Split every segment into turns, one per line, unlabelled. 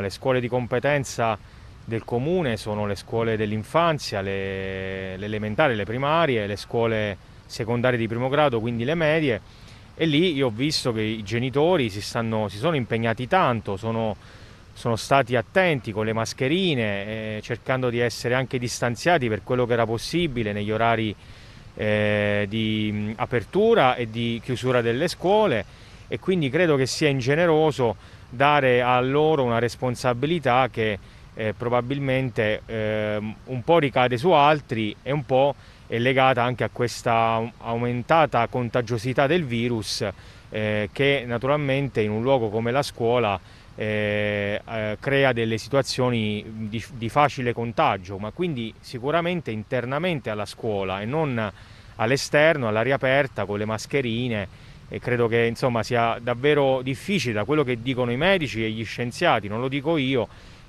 le scuole di competenza del comune sono le scuole dell'infanzia, le, le elementari, le primarie, le scuole secondarie di primo grado, quindi le medie. E lì io ho visto che i genitori si, stanno, si sono impegnati tanto, sono, sono, stati attenti con le mascherine, eh, cercando di essere anche distanziati per quello che era possibile negli orari eh, di apertura e di chiusura delle scuole e quindi credo che sia ingeneroso dare a loro una responsabilità che eh, probabilmente eh, un po' ricade su altri e un po' è legata anche a questa aumentata contagiosità del virus eh, che naturalmente in un luogo come la scuola eh, eh, crea delle situazioni di, di facile contagio, ma quindi sicuramente internamente alla scuola e non all'esterno, all'aria aperta, con le mascherine e credo che insomma, sia davvero difficile da quello che dicono i medici e gli scienziati, non lo dico io,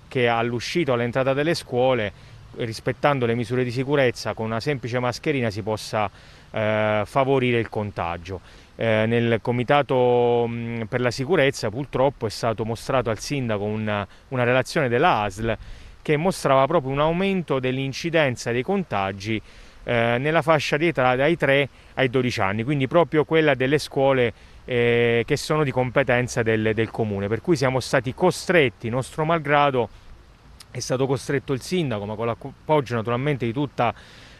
che all'uscita o all'entrata delle scuole rispettando le misure di sicurezza con una semplice mascherina si possa eh, favorire il contagio. Eh, nel Comitato mh, mm, per la sicurezza purtroppo è stato mostrato al sindaco una, una relazione della ASL che mostrava proprio un aumento dell'incidenza dei contagi eh, nella fascia d'età dai 3 ai 12 anni, quindi proprio quella delle scuole eh, che sono di competenza del, del comune, per cui siamo stati costretti, nostro malgrado, è stato costretto il sindaco, ma con l'appoggio naturalmente di tutta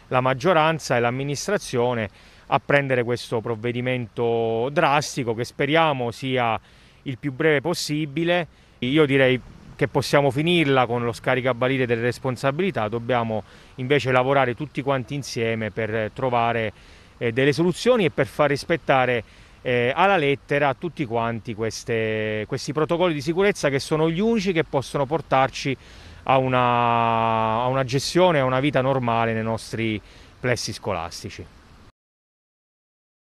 la maggioranza e l'amministrazione, a prendere questo provvedimento drastico che speriamo sia il più breve possibile. Io direi che possiamo finirla con lo scaricabarile delle responsabilità, dobbiamo invece lavorare tutti quanti insieme per trovare eh, delle soluzioni e per far rispettare eh, alla lettera a tutti quanti queste, questi protocolli di sicurezza che sono gli unici che possono portarci a una, a una gestione, a una vita normale nei nostri plessi scolastici.